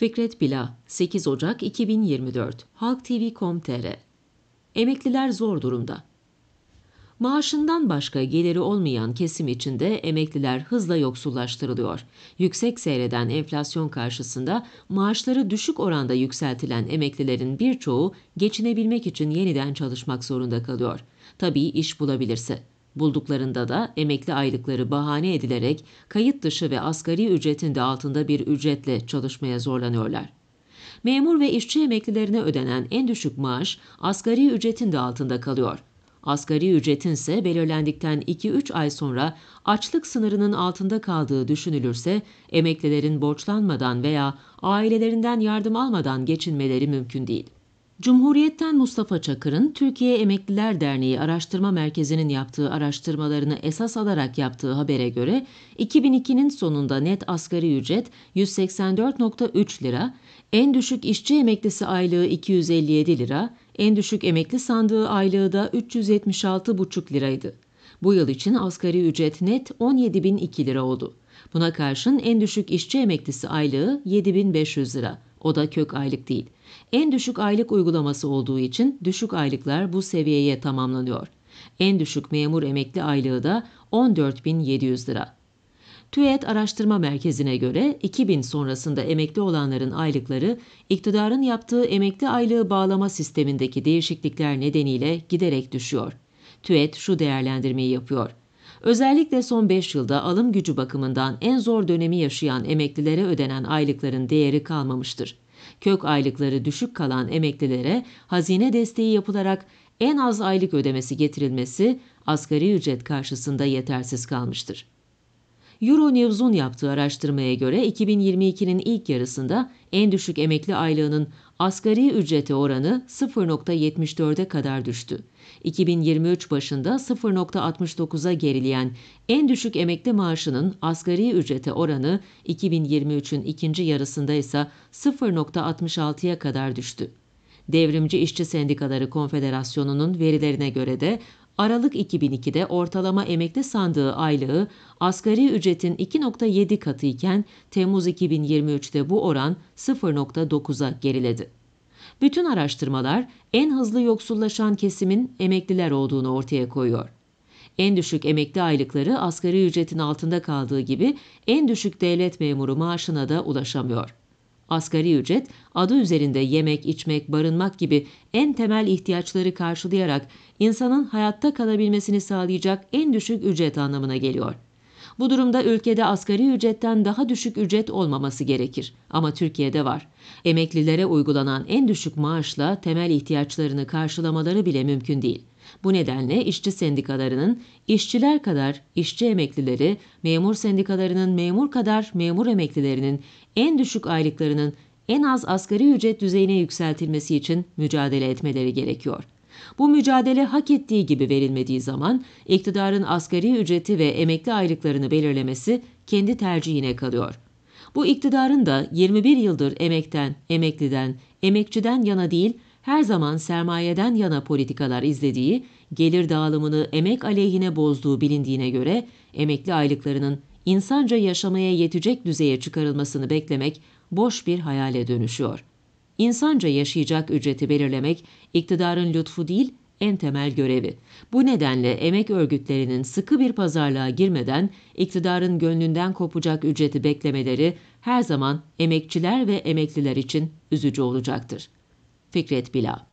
Fikret Bila 8 Ocak 2024 Halk TV.com.tr Emekliler zor durumda. Maaşından başka geliri olmayan kesim içinde emekliler hızla yoksullaştırılıyor. Yüksek seyreden enflasyon karşısında maaşları düşük oranda yükseltilen emeklilerin birçoğu geçinebilmek için yeniden çalışmak zorunda kalıyor. Tabii iş bulabilirse. Bulduklarında da emekli aylıkları bahane edilerek kayıt dışı ve asgari ücretin de altında bir ücretle çalışmaya zorlanıyorlar. Memur ve işçi emeklilerine ödenen en düşük maaş asgari ücretin de altında kalıyor. Asgari ücretin ise belirlendikten 2-3 ay sonra açlık sınırının altında kaldığı düşünülürse emeklilerin borçlanmadan veya ailelerinden yardım almadan geçinmeleri mümkün değil. Cumhuriyet'ten Mustafa Çakır'ın Türkiye Emekliler Derneği Araştırma Merkezi'nin yaptığı araştırmalarını esas alarak yaptığı habere göre 2002'nin sonunda net asgari ücret 184.3 lira, en düşük işçi emeklisi aylığı 257 lira, en düşük emekli sandığı aylığı da 376,5 liraydı. Bu yıl için asgari ücret net 17.002 lira oldu. Buna karşın en düşük işçi emeklisi aylığı 7.500 lira. O da kök aylık değil. En düşük aylık uygulaması olduğu için düşük aylıklar bu seviyeye tamamlanıyor. En düşük memur emekli aylığı da 14.700 lira. TÜİAD Araştırma Merkezi'ne göre 2000 sonrasında emekli olanların aylıkları iktidarın yaptığı emekli aylığı bağlama sistemindeki değişiklikler nedeniyle giderek düşüyor. TÜET şu değerlendirmeyi yapıyor. Özellikle son 5 yılda alım gücü bakımından en zor dönemi yaşayan emeklilere ödenen aylıkların değeri kalmamıştır. Kök aylıkları düşük kalan emeklilere hazine desteği yapılarak en az aylık ödemesi getirilmesi asgari ücret karşısında yetersiz kalmıştır. Euronews'un yaptığı araştırmaya göre 2022'nin ilk yarısında en düşük emekli aylığının asgari ücrete oranı 0.74'e kadar düştü. 2023 başında 0.69'a gerileyen en düşük emekli maaşının asgari ücrete oranı 2023'ün ikinci yarısında ise 0.66'ya kadar düştü. Devrimci İşçi Sendikaları Konfederasyonu'nun verilerine göre de Aralık 2002'de ortalama emekli sandığı aylığı asgari ücretin 2.7 katı iken Temmuz 2023'te bu oran 0.9'a geriledi. Bütün araştırmalar en hızlı yoksullaşan kesimin emekliler olduğunu ortaya koyuyor. En düşük emekli aylıkları asgari ücretin altında kaldığı gibi en düşük devlet memuru maaşına da ulaşamıyor. Asgari ücret adı üzerinde yemek, içmek, barınmak gibi en temel ihtiyaçları karşılayarak insanın hayatta kalabilmesini sağlayacak en düşük ücret anlamına geliyor. Bu durumda ülkede asgari ücretten daha düşük ücret olmaması gerekir. Ama Türkiye'de var. Emeklilere uygulanan en düşük maaşla temel ihtiyaçlarını karşılamaları bile mümkün değil. Bu nedenle işçi sendikalarının işçiler kadar işçi emeklileri, memur sendikalarının memur kadar memur emeklilerinin en düşük aylıklarının en az asgari ücret düzeyine yükseltilmesi için mücadele etmeleri gerekiyor. Bu mücadele hak ettiği gibi verilmediği zaman iktidarın asgari ücreti ve emekli aylıklarını belirlemesi kendi tercihine kalıyor. Bu iktidarın da 21 yıldır emekten, emekliden, emekçiden yana değil, her zaman sermayeden yana politikalar izlediği, gelir dağılımını emek aleyhine bozduğu bilindiğine göre emekli aylıklarının insanca yaşamaya yetecek düzeye çıkarılmasını beklemek boş bir hayale dönüşüyor insanca yaşayacak ücreti belirlemek iktidarın lütfu değil, en temel görevi. Bu nedenle emek örgütlerinin sıkı bir pazarlığa girmeden iktidarın gönlünden kopacak ücreti beklemeleri her zaman emekçiler ve emekliler için üzücü olacaktır. Fikret Bila